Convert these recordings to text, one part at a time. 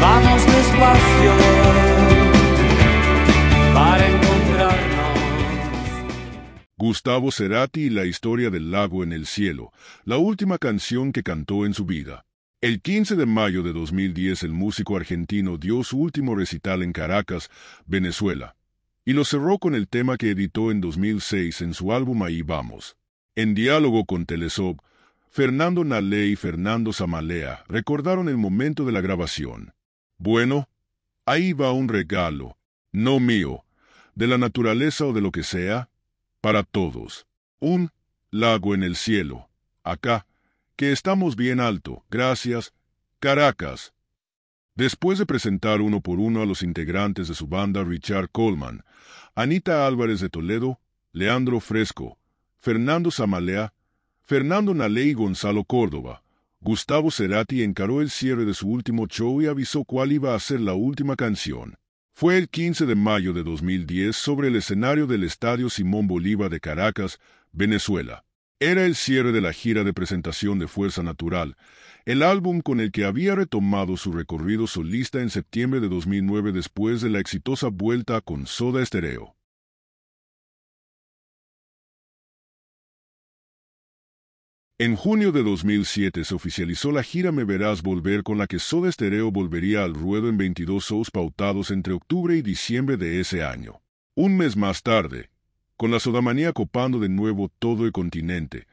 Vamos despacio para encontrarnos. Gustavo Cerati y la historia del lago en el cielo, la última canción que cantó en su vida. El 15 de mayo de 2010 el músico argentino dio su último recital en Caracas, Venezuela, y lo cerró con el tema que editó en 2006 en su álbum Ahí Vamos. En diálogo con Telesop, Fernando Nalé y Fernando Zamalea recordaron el momento de la grabación. Bueno, ahí va un regalo, no mío, de la naturaleza o de lo que sea, para todos. Un lago en el cielo, acá, que estamos bien alto, gracias, Caracas. Después de presentar uno por uno a los integrantes de su banda Richard Coleman, Anita Álvarez de Toledo, Leandro Fresco, Fernando Zamalea, Fernando Naley y Gonzalo Córdoba, Gustavo Cerati encaró el cierre de su último show y avisó cuál iba a ser la última canción. Fue el 15 de mayo de 2010 sobre el escenario del Estadio Simón Bolívar de Caracas, Venezuela. Era el cierre de la gira de presentación de Fuerza Natural, el álbum con el que había retomado su recorrido solista en septiembre de 2009 después de la exitosa vuelta con Soda Estereo. En junio de 2007 se oficializó la gira Me Verás Volver con la que Soda Stereo volvería al ruedo en 22 shows pautados entre octubre y diciembre de ese año. Un mes más tarde, con la sodamanía copando de nuevo todo el continente,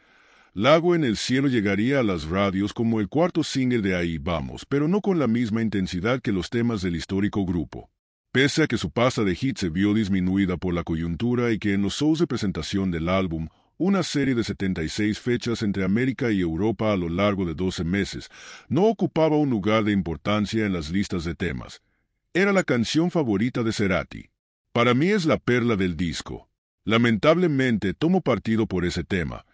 Lago en el cielo llegaría a las radios como el cuarto single de Ahí Vamos, pero no con la misma intensidad que los temas del histórico grupo. Pese a que su pasta de hit se vio disminuida por la coyuntura y que en los shows de presentación del álbum una serie de 76 fechas entre América y Europa a lo largo de 12 meses, no ocupaba un lugar de importancia en las listas de temas. Era la canción favorita de Cerati. Para mí es la perla del disco. Lamentablemente tomo partido por ese tema,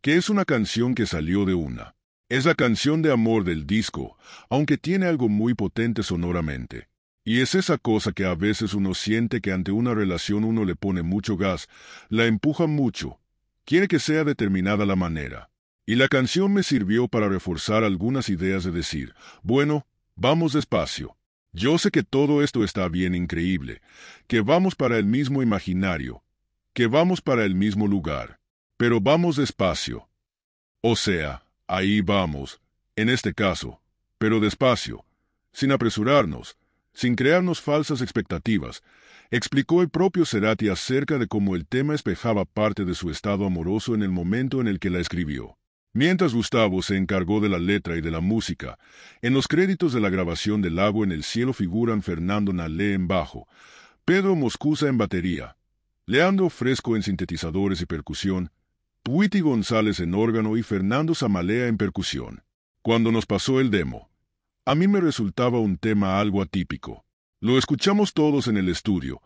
que es una canción que salió de una. Es la canción de amor del disco, aunque tiene algo muy potente sonoramente. Y es esa cosa que a veces uno siente que ante una relación uno le pone mucho gas, la empuja mucho, quiere que sea determinada la manera. Y la canción me sirvió para reforzar algunas ideas de decir, bueno, vamos despacio. Yo sé que todo esto está bien increíble, que vamos para el mismo imaginario, que vamos para el mismo lugar, pero vamos despacio. O sea, ahí vamos, en este caso, pero despacio, sin apresurarnos, sin crearnos falsas expectativas, explicó el propio Cerati acerca de cómo el tema espejaba parte de su estado amoroso en el momento en el que la escribió. Mientras Gustavo se encargó de la letra y de la música, en los créditos de la grabación del Lago en el Cielo figuran Fernando Nalé en bajo, Pedro Moscusa en batería, Leandro Fresco en sintetizadores y percusión, Puiti González en órgano y Fernando Zamalea en percusión. Cuando nos pasó el demo, a mí me resultaba un tema algo atípico. Lo escuchamos todos en el estudio,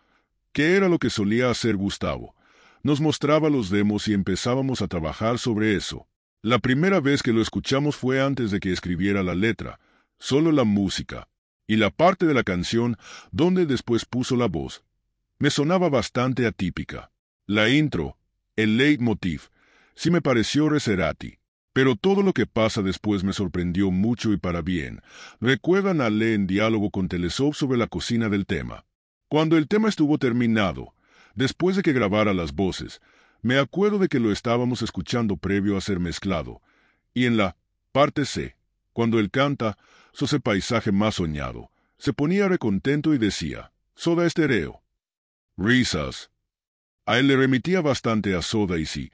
¿Qué era lo que solía hacer Gustavo. Nos mostraba los demos y empezábamos a trabajar sobre eso. La primera vez que lo escuchamos fue antes de que escribiera la letra, solo la música, y la parte de la canción donde después puso la voz. Me sonaba bastante atípica. La intro, el leitmotiv, sí me pareció Reserati. Pero todo lo que pasa después me sorprendió mucho y para bien. Recuerdan a Le en diálogo con Telesov sobre la cocina del tema. Cuando el tema estuvo terminado, después de que grabara las voces, me acuerdo de que lo estábamos escuchando previo a ser mezclado, y en la parte C, cuando él canta, sose paisaje más soñado, se ponía recontento y decía, Soda Estereo. Risas. A él le remitía bastante a Soda y sí,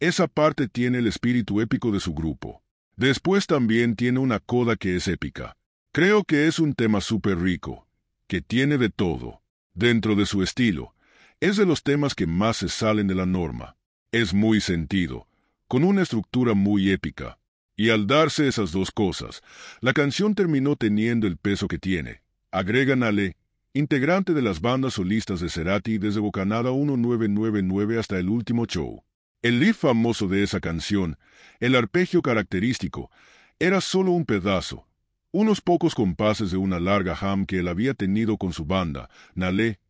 esa parte tiene el espíritu épico de su grupo. Después también tiene una coda que es épica. Creo que es un tema súper rico, que tiene de todo, dentro de su estilo. Es de los temas que más se salen de la norma. Es muy sentido, con una estructura muy épica. Y al darse esas dos cosas, la canción terminó teniendo el peso que tiene. Agregan a integrante de las bandas solistas de Cerati desde Bocanada 1999 hasta el último show. El riff famoso de esa canción, el arpegio característico, era solo un pedazo, unos pocos compases de una larga jam que él había tenido con su banda, Nalé,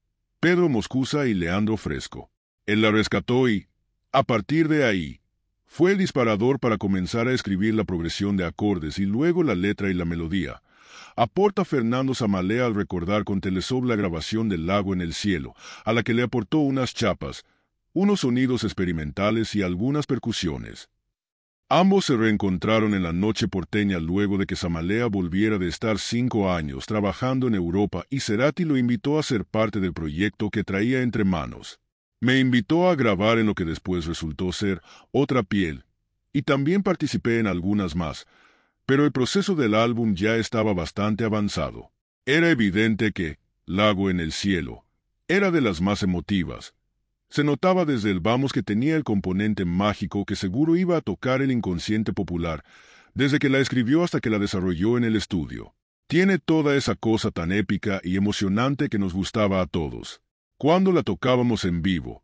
Pedro Moscusa y Leandro Fresco. Él la rescató y, a partir de ahí, fue el disparador para comenzar a escribir la progresión de acordes y luego la letra y la melodía. Aporta Fernando Samalea al recordar con Telesob la grabación del Lago en el Cielo, a la que le aportó unas chapas, unos sonidos experimentales y algunas percusiones. Ambos se reencontraron en la noche porteña luego de que Samalea volviera de estar cinco años trabajando en Europa y Cerati lo invitó a ser parte del proyecto que traía entre manos. Me invitó a grabar en lo que después resultó ser Otra piel, y también participé en algunas más, pero el proceso del álbum ya estaba bastante avanzado. Era evidente que Lago en el cielo era de las más emotivas, se notaba desde el vamos que tenía el componente mágico que seguro iba a tocar el inconsciente popular, desde que la escribió hasta que la desarrolló en el estudio. Tiene toda esa cosa tan épica y emocionante que nos gustaba a todos. Cuando la tocábamos en vivo,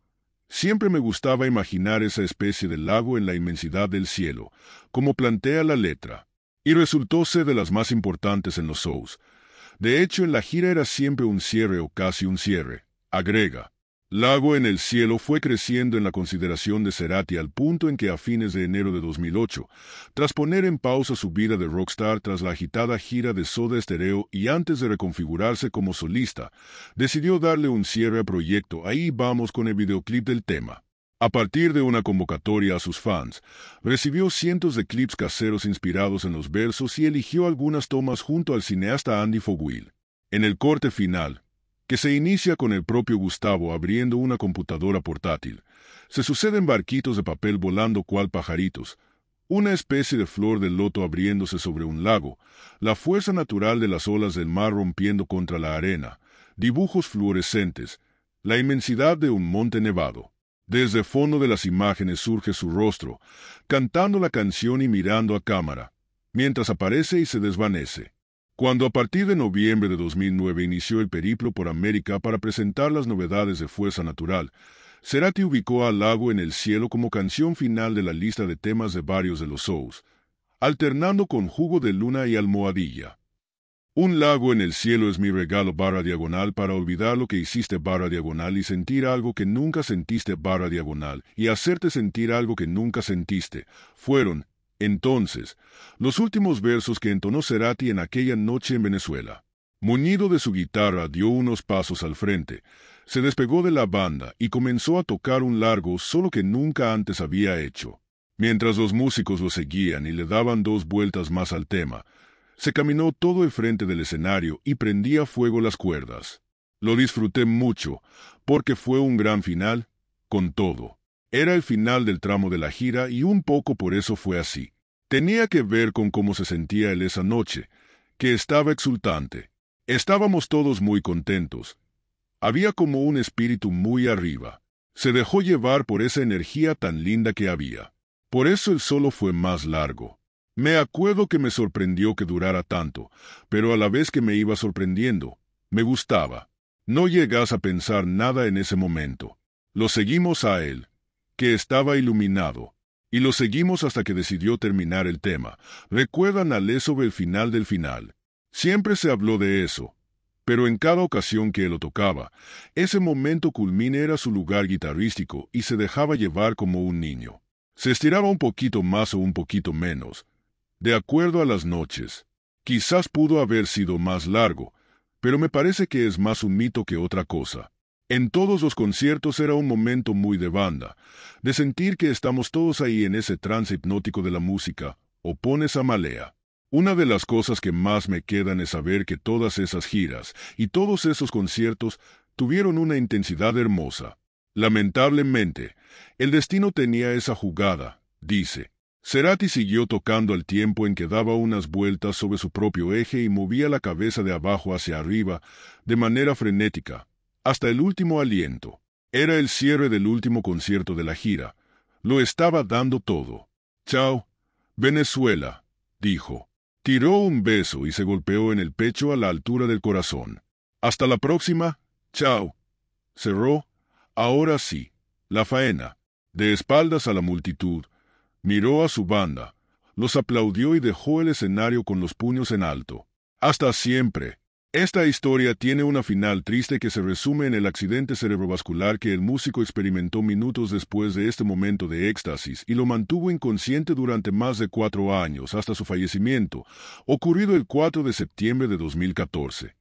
siempre me gustaba imaginar esa especie de lago en la inmensidad del cielo, como plantea la letra, y resultó ser de las más importantes en los shows. De hecho, en la gira era siempre un cierre o casi un cierre, agrega. Lago en el Cielo fue creciendo en la consideración de Cerati al punto en que a fines de enero de 2008, tras poner en pausa su vida de rockstar tras la agitada gira de Soda Estereo y antes de reconfigurarse como solista, decidió darle un cierre a proyecto Ahí vamos con el videoclip del tema. A partir de una convocatoria a sus fans, recibió cientos de clips caseros inspirados en los versos y eligió algunas tomas junto al cineasta Andy Fogwill. En el corte final, que se inicia con el propio Gustavo abriendo una computadora portátil. Se suceden barquitos de papel volando cual pajaritos, una especie de flor de loto abriéndose sobre un lago, la fuerza natural de las olas del mar rompiendo contra la arena, dibujos fluorescentes, la inmensidad de un monte nevado. Desde fondo de las imágenes surge su rostro, cantando la canción y mirando a cámara, mientras aparece y se desvanece. Cuando a partir de noviembre de 2009 inició el periplo por América para presentar las novedades de Fuerza Natural, Cerati ubicó al lago en el cielo como canción final de la lista de temas de varios de los shows, alternando con Jugo de Luna y Almohadilla. Un lago en el cielo es mi regalo barra diagonal para olvidar lo que hiciste barra diagonal y sentir algo que nunca sentiste barra diagonal y hacerte sentir algo que nunca sentiste. Fueron entonces, los últimos versos que entonó Cerati en aquella noche en Venezuela. Muñido de su guitarra dio unos pasos al frente, se despegó de la banda y comenzó a tocar un largo solo que nunca antes había hecho. Mientras los músicos lo seguían y le daban dos vueltas más al tema, se caminó todo el frente del escenario y prendía fuego las cuerdas. Lo disfruté mucho, porque fue un gran final, con todo. Era el final del tramo de la gira y un poco por eso fue así. Tenía que ver con cómo se sentía él esa noche, que estaba exultante. Estábamos todos muy contentos. Había como un espíritu muy arriba. Se dejó llevar por esa energía tan linda que había. Por eso el solo fue más largo. Me acuerdo que me sorprendió que durara tanto, pero a la vez que me iba sorprendiendo, me gustaba. No llegas a pensar nada en ese momento. Lo seguimos a él que estaba iluminado, y lo seguimos hasta que decidió terminar el tema. Recuerdan a Leso sobre el final del final. Siempre se habló de eso, pero en cada ocasión que lo tocaba, ese momento culmine era su lugar guitarrístico y se dejaba llevar como un niño. Se estiraba un poquito más o un poquito menos, de acuerdo a las noches. Quizás pudo haber sido más largo, pero me parece que es más un mito que otra cosa. En todos los conciertos era un momento muy de banda, de sentir que estamos todos ahí en ese trance hipnótico de la música, o pones a malea. Una de las cosas que más me quedan es saber que todas esas giras y todos esos conciertos tuvieron una intensidad hermosa. Lamentablemente, el destino tenía esa jugada, dice. Cerati siguió tocando al tiempo en que daba unas vueltas sobre su propio eje y movía la cabeza de abajo hacia arriba, de manera frenética, hasta el último aliento. Era el cierre del último concierto de la gira. Lo estaba dando todo. Chao, Venezuela, dijo. Tiró un beso y se golpeó en el pecho a la altura del corazón. Hasta la próxima. Chao. Cerró. Ahora sí. La faena. De espaldas a la multitud, miró a su banda, los aplaudió y dejó el escenario con los puños en alto. Hasta siempre. Esta historia tiene una final triste que se resume en el accidente cerebrovascular que el músico experimentó minutos después de este momento de éxtasis y lo mantuvo inconsciente durante más de cuatro años hasta su fallecimiento, ocurrido el 4 de septiembre de 2014.